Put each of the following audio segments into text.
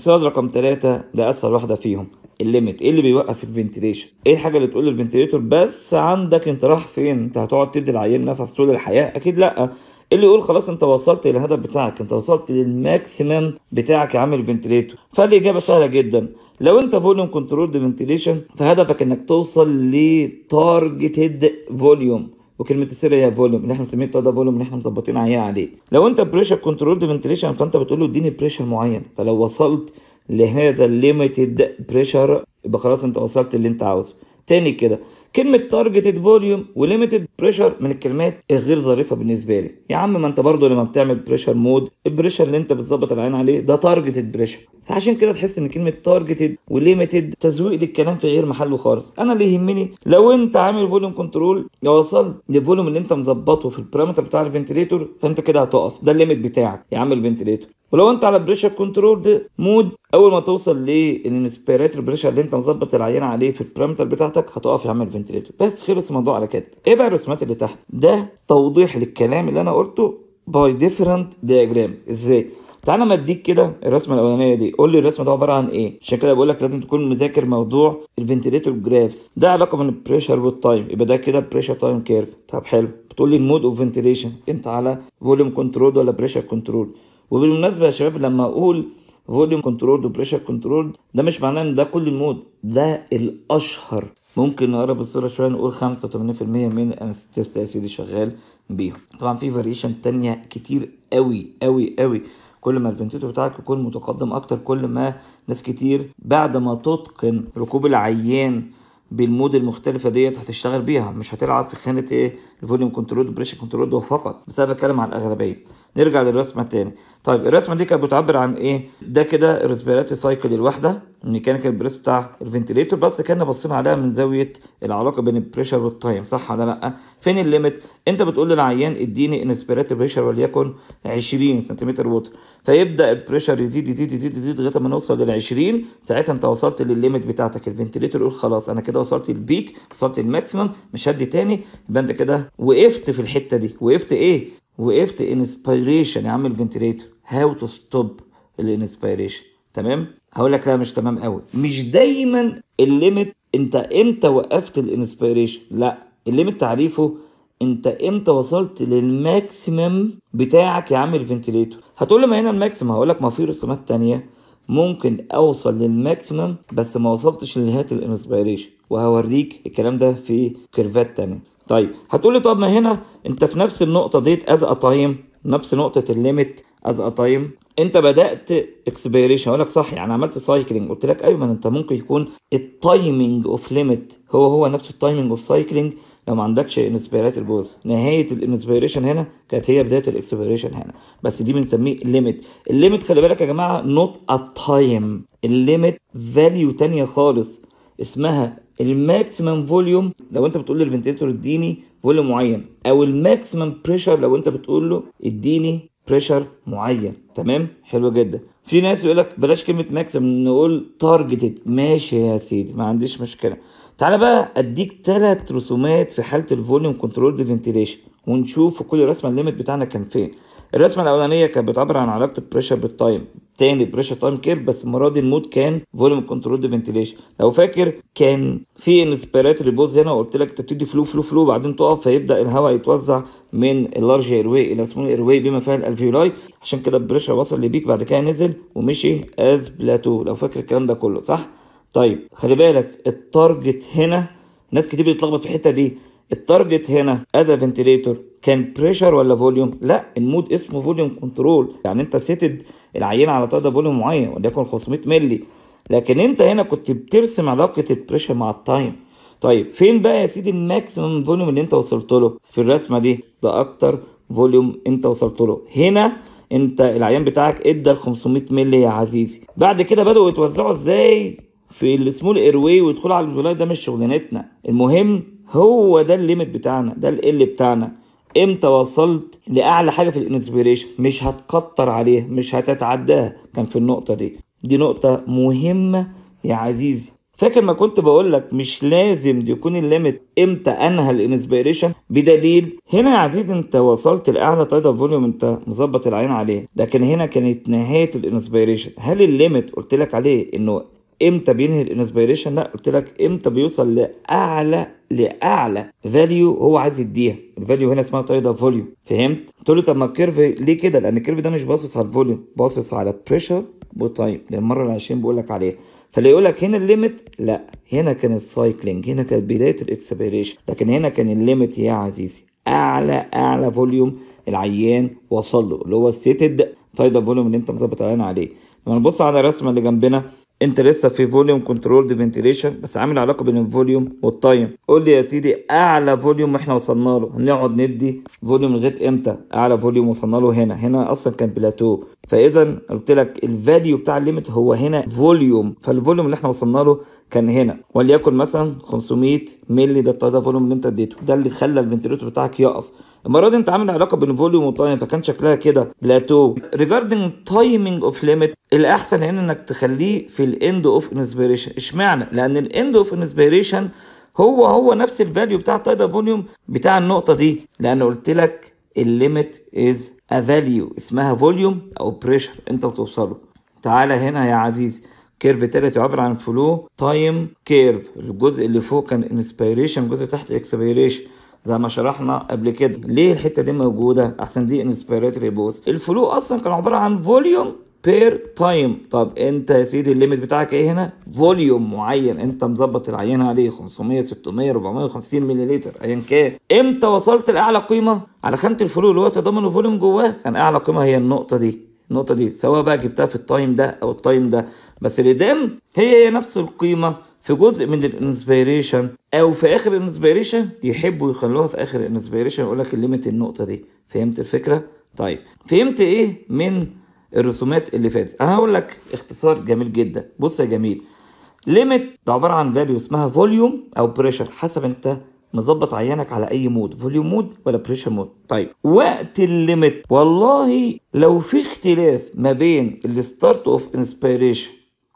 السؤال رقم ثلاثة ده اسهل واحدة فيهم الليميت ايه اللي بيوقف الفنتيليشن ايه الحاجه اللي تقول للفنتيليتور بس عندك انت رايح فين انت هتقعد تدي العيان نفس طول الحياه اكيد لا إيه اللي يقول خلاص انت وصلت للهدف بتاعك انت وصلت للماكسيمم بتاعك يا عم الفنتيليتور فالاجابه سهله جدا لو انت فوليوم كنترول فنتليشن فهدفك انك توصل لتارجتد فوليوم وكلمه السر هي فوليوم اللي احنا مسميه الطاقه ده فوليوم اللي احنا مظبطين عينيه عليه لو انت بريشر كنترولد فنتليشن فانت بتقول له اديني بريشر معين فلو وصلت لهذا الليميتد بريشر يبقى خلاص انت وصلت اللي انت عاوزه تاني كده كلمه تارجتد فوليوم وليمتد بريشر من الكلمات الغير ظريفه بالنسبه لي يا عم ما انت برضه لما بتعمل بريشر مود البريشر اللي انت بتظبط العين عليه ده تارجتد بريشر فعشان كده تحس ان كلمه تارجتد وليمتد تزويق للكلام في غير محله خالص انا اللي يهمني لو انت عامل فوليوم كنترول لو وصلت للفوليوم اللي انت مظبطه في البارامتر بتاع الفنتليتور فانت كده هتقف ده الليميت بتاعك يا عم الفنتليتور ولو انت على بريشر كنترول مود اول ما توصل للانسبيراتور بريشر اللي انت مظبط العينه عليه في البارامتر بتاعتك هتقف يعمل فنتليتور بس خلص الموضوع على كده ايه بقى الرسومات اللي تحت ده توضيح للكلام اللي انا قلته باي ديفرنت دياجرام ازاي تعالى لما اديك كده الرسمه الاولانيه دي قول لي الرسمه ده عباره عن ايه عشان كده بقول لك لازم تكون مذاكر موضوع الفنتليتور جرافس ده علاقه بين البريشر والتايم يبقى ده كده بريشر تايم كيرف طب حلو بتقول لي المود اوف فنتليشن انت على فوليوم كنترول ولا بريشر كنترول وبالمناسبه يا شباب لما اقول فوليوم كنترولد وبريشر كنترولد ده مش معناه ان ده كل المود ده الاشهر ممكن نقرب الصوره شويه نقول 85% من الانستيستا يا سيدي شغال بيهم طبعا في فاريشن تانية كتير قوي قوي قوي كل ما الفنتيتو بتاعك يكون متقدم اكتر كل ما ناس كتير بعد ما تتقن ركوب العيان بالمود المختلفه ديت هتشتغل بيها مش هتلعب في خانه ايه الفوليوم كنترول وبريشر كنترول فقط بس انا بتكلم على الاغلبيه نرجع للرسمه تاني طيب الرسمه دي كانت بتعبر عن ايه ده كده الريسبيراتي سايكل الواحده الميكانيكال بريس بتاع الفنتليتور بس كنا بصينا عليها من زاويه العلاقه بين البريشر والتايم صح ولا لا فين الليميت انت بتقول للعيان اديني انسبيراتي بريشر وليكن 20 سنتيمتر ووتر فيبدا البريشر يزيد يزيد يزيد يزيد لغايه ما نوصل لل 20 ساعتها انت وصلت للليميت بتاعتك الفنتليتور يقول خلاص انا كده وصلت البيك وصلت الماكسيمم مش هدي تاني يبقى انت كده وقفت في الحته دي وقفت ايه وقفت انسبيريشن يا عم الفنتليتور هاو تو ستوب الانسبيريشن تمام هقول لك لا مش تمام قوي مش دايما الليميت انت امتى وقفت الانسبيريشن لا الليميت تعريفه انت امتى وصلت للماكسيمم بتاعك يا عم الفنتليتور هتقول لي ما هنا الماكسيمم هقول لك ما في رسومات تانية ممكن اوصل للماكسيمم بس ما وصلتش لنهايه الانسبيريشن وهوريك الكلام ده في كيرفات تانية طيب هتقولي طب ما هنا انت في نفس النقطه ديت از تايم نفس نقطه الليميت از تايم انت بدات اكسبيريشن اقول لك صح يعني عملت سايكلينج قلت لك ايوه انت ممكن يكون التايمنج اوف ليميت هو هو نفس التايمنج اوف سايكلينج لو ما عندكش انسبيرات البوز نهايه الانسبيريشن هنا كانت هي بدايه الاكسبيريشن هنا بس دي بنسميه ليميت الليميت خلي بالك يا جماعه نوت ا تايم الليميت فاليو تانية خالص اسمها الماكسيمم فوليوم لو انت بتقول للفنتيليتور اديني فوليوم معين او الماكسيمم بريشر لو انت بتقول له اديني بريشر معين تمام حلو جدا في ناس يقول لك بلاش كلمه ماكسيمم نقول تارجتد ماشي يا سيدي ما عنديش مشكله تعالى بقى اديك ثلاث رسومات في حاله الفوليوم كنترول دي فنتيليشن ونشوف في كل رسمه الليميت بتاعنا كان فين الرسمه الاولانيه كانت بتعبر عن علاقه البريشر بالتايم تاني بريشر تايم كير بس المره دي المود كان فوليوم كنترول دي فنتيليشن لو فاكر كان في انسبيراتوري بوز هنا وقلت لك تبتدي فلو فلو فلو بعدين تقف فيبدا الهواء يتوزع من اللارج ايرواي الى سمول ايرواي بما فيها الالفيولاي عشان كده البريشر وصل لبيك بعد كده نزل ومشي از بلاتو لو فاكر الكلام ده كله صح طيب خلي بالك التارجت هنا ناس كتير بتتلخبط في الحته دي التارجت هنا از فنتليتور كان بريشر ولا فوليوم لا المود اسمه فوليوم كنترول يعني انت سيتد العينه على طاقه فوليوم معين وليكن 500 مللي لكن انت هنا كنت بترسم علاقه البريشر مع التايم طيب فين بقى يا سيدي الماكسيمم فوليوم اللي انت وصلت له في الرسمه دي ده اكتر فوليوم انت وصلت له هنا انت العيان بتاعك ادى ال 500 مللي يا عزيزي بعد كده بداوا يتوزعوا ازاي في السمول اير واي ويدخلوا على الولايه ده مش شغلانتنا المهم هو ده الليميت بتاعنا ده ال بتاعنا امتى وصلت لاعلى حاجه في الانسبيريشن مش هتكتر عليها مش هتتعداها كان في النقطه دي دي نقطه مهمه يا عزيزي فاكر ما كنت بقول لك مش لازم يكون الليميت امتى انهى الانسبيريشن بدليل هنا يا عزيزي انت وصلت لاعلى تايدال فوليوم انت مظبط العين عليه لكن هنا كانت نهايه الانسبيريشن هل الليميت قلت لك عليه انه امتى بينهي الانسبيريشن لا قلت لك امتى بيوصل لاعلى لاعلى فاليو هو عايز يديها الفاليو هنا اسمها تايدا فوليوم فهمت قلت له طب ما الكيرف ليه كده لان الكيرف ده مش باصص على الفوليوم باصص على بريشر وتايم للمره ال 20 بقول لك عليها فاللي يقول لك هنا الليميت لا هنا كان السايكلينج هنا كانت بدايه الاكسبيريشن لكن هنا كان الليميت يا عزيزي اعلى اعلى فوليوم العيان وصل له اللي هو السيتد تايدا فوليوم اللي انت مظبط العيان عليه لما نبص على الرسمه اللي جنبنا انت لسه في فوليوم كنترولد فنتيليشن بس عامل علاقه بين الفوليوم والتايم قول لي يا سيدي اعلى فوليوم احنا وصلنا له هنقعد ندي فوليوم لغايه امتى اعلى فوليوم وصلنا له هنا هنا اصلا كان بلاتو فاذا قلت لك الفاليو بتاع الليميت هو هنا فوليوم فالفوليوم اللي احنا وصلنا له كان هنا وليكن مثلا 500 مللي ده ده فوليوم اللي انت اديته ده اللي خلى الفنتيليتور بتاعك يقف المره دي انت عامل علاقه بين فوليوم وتايم فكان شكلها كده بلاتو ريجاردنج تايمنج اوف ليميت الاحسن هنا انك تخليه في الاند اوف انسبيريشن اشمعنى لان الاند اوف انسبيريشن هو هو نفس الفاليو بتاع تايدا فوليوم بتاع النقطه دي لان قلت لك الليميت از ا فاليو اسمها فوليوم او بريشر انت بتوصله تعالى هنا يا عزيزي كيرف تالت يعبر عن فلو تايم كيرف الجزء اللي فوق كان انسبيريشن الجزء اللي تحت اكسبيريشن زي ما شرحنا قبل كده ليه الحته دي موجوده احسن دي انسبيراتوري بوز الفلو اصلا كان عباره عن فوليوم بير تايم طب انت يا سيدي الليميت بتاعك ايه هنا فوليوم معين انت مظبط العينه عليه 500 600 450 مللي لتر ايا كان امتى وصلت لاعلى قيمه على خانه الفلو اللي هو تضمن فوليوم جواه كان اعلى قيمه هي النقطه دي النقطه دي سواء بقى جبتها في التايم ده او التايم ده بس اللي هي هي نفس القيمه في جزء من الانسبيريشن او في اخر الانسبيريشن يحبوا يخلوها في اخر الانسبيريشن يقول لك الليميت النقطه دي فهمت الفكره طيب فهمت ايه من الرسومات اللي فاتت انا هقول لك اختصار جميل جدا بص يا جميل ليميت ده عباره عن فاليو اسمها فوليوم او بريشر حسب انت مظبط عيانك على اي مود فوليوم مود ولا بريشر مود طيب وقت الليميت والله لو في اختلاف ما بين الستارت اوف انسبيريشن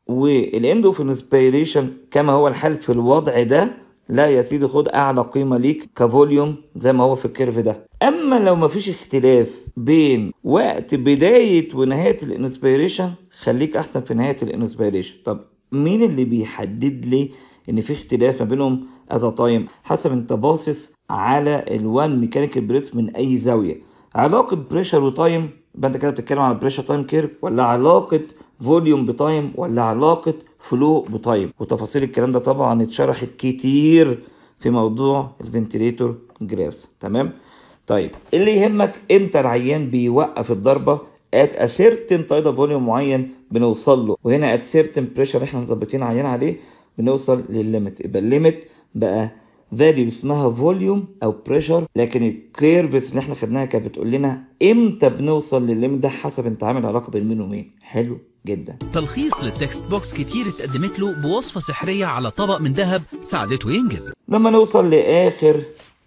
انسبيريشن كما هو الحال في الوضع ده لا يا سيدي خد اعلى قيمه ليك كفوليوم زي ما هو في الكيرف ده اما لو مفيش اختلاف بين وقت بدايه ونهايه الانسبيريشن خليك احسن في نهايه الانسبيريشن طب مين اللي بيحدد لي ان في اختلاف ما بينهم از تايم حسب انت باصص على الوان ميكانيكال بريس من اي زاويه علاقه بريشر وتايم يبقى انت كده بتتكلم على بريشر تايم كيرف ولا علاقه فوليوم بتايم ولا علاقه فلو بتايم وتفاصيل الكلام ده طبعا اتشرحت كتير في موضوع الفنتليتور جرافز تمام طيب اللي يهمك امتى العيان بيوقف الضربه ات اسيرتن تايدا فوليوم معين بنوصل له وهنا ات سيرتن بريشر احنا مظبطين عيان عليه بنوصل للليميت يبقى الليميت بقى فاليو اسمها فوليوم او بريشر لكن الكيرفز اللي احنا خدناها كانت بتقول لنا امتى بنوصل للليميت ده حسب انت عامل علاقه بين مين ومين حلو جدا تلخيص للتكست بوكس كتير اتقدمت له بوصفة سحرية على طبق من ذهب ساعدته ينجز لما نوصل لآخر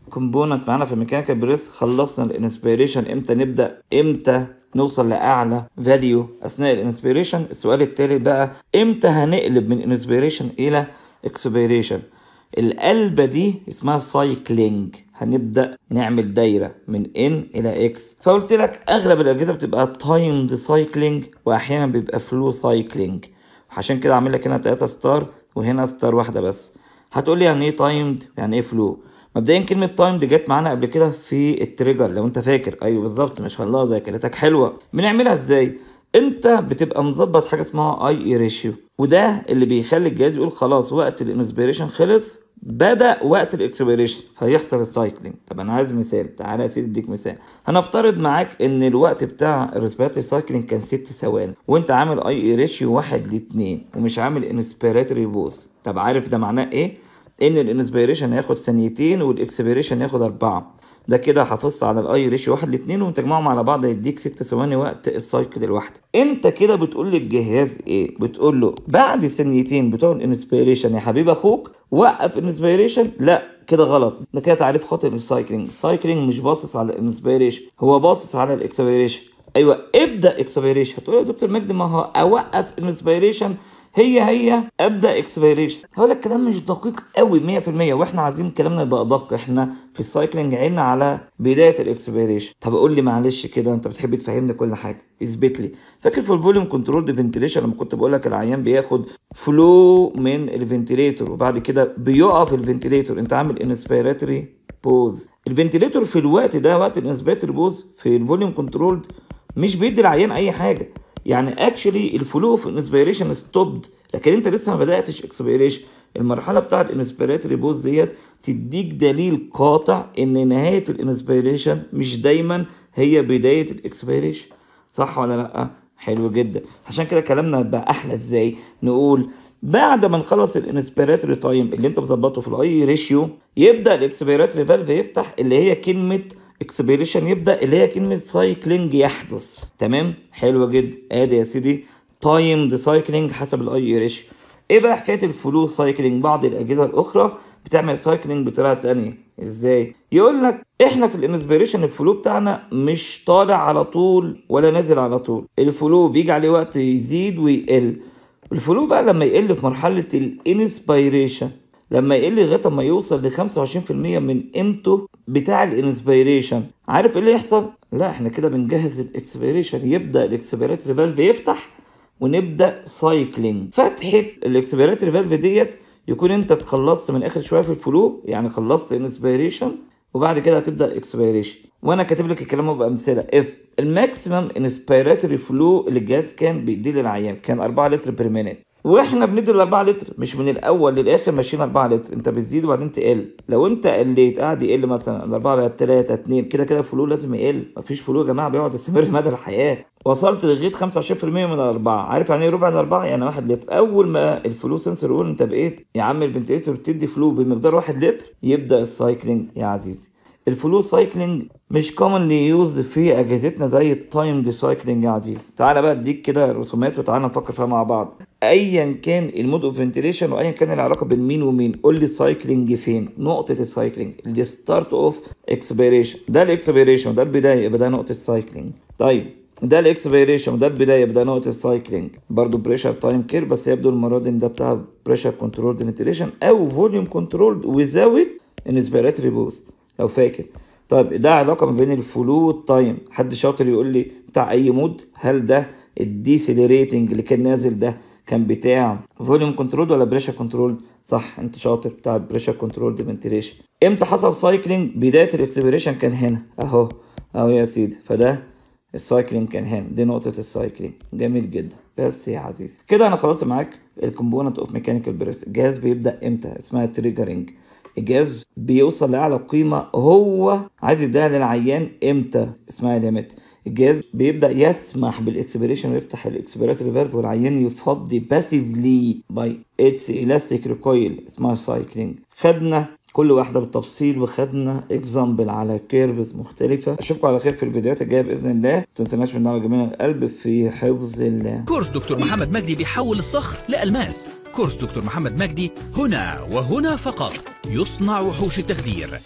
كومبوننت معانا في الميكانيكال بريس خلصنا الانسبيريشن امتى نبدا امتى نوصل لاعلى فاليو اثناء الانسبيريشن السؤال التالي بقى امتى هنقلب من انسبيريشن الى اكسبيريشن القلبة دي اسمها سايكلينج هنبدأ نعمل دايرة من N إلى X فقلت لك أغلب الأجهزة بتبقى تايمد سايكلينج وأحيانا بيبقى فلو سايكلينج عشان كده عامل لك هنا 3 ستار وهنا ستار واحدة بس هتقول لي يعني ايه تايمد يعني ايه فلو مبدئيا كلمة تايمد جت معانا قبل كده في التريجر لو انت فاكر ايوه بالظبط ما شاء الله ذاكرتك حلوة بنعملها ازاي؟ انت بتبقى مظبط حاجه اسمها اي اي ريشيو وده اللي بيخلي الجهاز يقول خلاص وقت الانسبيريشن خلص بدا وقت الاكسبيريشن فيحصل السايكلينج طب انا عايز مثال تعالى يا سيدي اديك مثال هنفترض معاك ان الوقت بتاع الريسبيراتوري سايكلينج كان 6 ثواني وانت عامل اي اي ريشيو 1 ل 2 ومش عامل انسبيراتوري بوز طب عارف ده معناه ايه ان الانسبيريشن هياخد ثانيتين والاكسبيريشن هياخد اربعه ده كده حافظت على الاي ريشيو 1 ل 2 وتجمعهم على بعض هيديك 6 ثواني وقت السايكل الواحده انت كده بتقول للجهاز ايه بتقول له بعد ثانيتين بتوع الانسبيريشن يا حبيب اخوك وقف الانسبيريشن لا كده غلط ده كده تعريف خاطئ للسايكلينج السايكلينج مش باصص على الانسبيريشن هو باصص على الاكسبيريشن ايوه ابدا اكسبيريشن هتقول يا دكتور مجدي ما هو اوقف انسبيريشن هي هي ابدا اكسبيريشن هقول لك كلام مش دقيق قوي 100% واحنا عايزين كلامنا يبقى ادق احنا في السايكلينج عيننا على بدايه الاكسبيريشن طب قول لي معلش كده انت بتحب تفهمني كل حاجه اثبت لي فاكر في الفوليوم كنترول فنتليشن لما كنت بقول لك العيان بياخد فلو من الفنتيليتور وبعد كده بيقف الفنتيليتور انت عامل انسبيراتوري بوز الفنتيليتور في الوقت ده وقت الانسبيراتوري بوز في الفوليوم كنترول مش بيدي العيان اي حاجه يعني اكشلي الفلو اوف انسبيريشن ستوبد لكن انت لسه ما بداتش اكسبيريشن المرحله بتاعه الانسبيريتوري بوز ديت تديك دليل قاطع ان نهايه الانسبيريشن مش دايما هي بدايه الاكسبيريشن صح ولا لا حلو جدا عشان كده كلامنا بقى احلى ازاي نقول بعد ما نخلص الانسبيراتوري تايم اللي انت مظبطه في الاي ريشيو يبدا الاكسبيراتوري فالف يفتح اللي هي كلمه اكسبيريشن يبدا اللي هي كلمه سايكلينج يحدث تمام حلو جدا ادي يا سيدي تايم ذا سايكلينج حسب الاي ريشيو e ايه بقى حكايه الفلو سايكلينج بعض الاجهزه الاخرى بتعمل سايكلينج بطريقه تانية ازاي يقول لك احنا في الانسبيريشن الفلو بتاعنا مش طالع على طول ولا نازل على طول الفلو بيجي عليه وقت يزيد ويقل الفلو بقى لما يقل في مرحله الانسبيريشن لما يقل لغايه اما يوصل ل 25% من قيمته بتاع الانسبيريشن عارف ايه اللي يحصل لا احنا كده بنجهز الاكسبيريشن يبدا الاكسبيريتري فالف يفتح ونبدا سايكلينج فتحه الاكسبيريتري فالف ديت يكون انت تخلصت من اخر شويه في الفلو يعني خلصت انسبيريشن وبعد كده هتبدا اكسبيريشن وانا كاتب لك الكلام بامثله اف الماكسيمم انسبيراتوري فلو اللي الجهاز كان بيديه للعيان كان 4 لتر بير مينيت واحنا بندي ال 4 لتر مش من الاول للاخر ماشيين 4 لتر انت بتزيد وبعدين تقل لو انت قليت قعد يقل مثلا الاربعه بقت 3 2 كده كده فلو لازم يقل مفيش فلو يا جماعه بيقعد يستمر مدى الحياه وصلت لغايه 25% من الاربعه عارف يعني ايه ربع الاربعه يعني 1 لتر اول ما الفلو سنسور يقول انت بقيت يا عم الفنتيليتور بتدي فلو بمقدار 1 لتر يبدا السايكلينج يا عزيزي الفلو سايكلينج مش كومنلي يوز في اجهزتنا زي التايم دي سايكلينج يا عزيزي تعالى بقى اديك كده رسومات وتعالى نفكر فيها مع بعض ايا كان المود اوف فنتيليشن وايا كان العلاقه بين مين ومين قول لي سايكلينج فين نقطه السايكلينج الستارت اوف اكسبيريشن ده الاكسبيريشن ده البدايه يبقى ده نقطه السايكلينج طيب ده الاكسبيريشن وده البدايه يبقى ده نقطه السايكلينج برضه بريشر تايم كير بس يبدو المره دي ان ده بتاع بريشر كنترول فنتيليشن او فوليوم كنترول ويزاوت انسبيراتوري بوست لو فاكر طيب ده علاقه ما بين الفلو والتايم حد شاطر يقول لي بتاع اي مود هل ده الديسيليريتنج اللي كان نازل ده كان بتاع فوليوم كنترول ولا بريشر كنترول صح انت شاطر بتاع بريشر كنترول ديفنتيليشن امتى حصل سايكلينج بدايه الاكسبيريشن كان هنا اهو اهو يا سيدي فده السايكلينج كان هنا دي نقطه السايكلينج جميل جدا بس يا عزيزي كده انا خلصت معاك الكومبوننت اوف ميكانيكال بريس الجهاز بيبدا امتى اسمها تريجرنج الجهاز بيوصل لاعلى قيمه هو عايز يديها للعيان امتى اسمها ليميت الجهاز بيبدا يسمح بالاكسبيريشن ويفتح الاكسبيراتوري فالف والعيان يفضي باسيفلي باي اتس الاستيك ريكويل اسمها سايكلينج خدنا كل واحدة بالتفصيل وخدنا اكزامبل على كيرفز مختلفة اشوفكم على خير في الفيديوهات الجاية بإذن الله ما تنسوناش من دعوة جميلة القلب في حفظ الله كورس دكتور محمد مجدي بيحول الصخر لألماس كورس دكتور محمد مجدي هنا وهنا فقط يصنع وحوش التخدير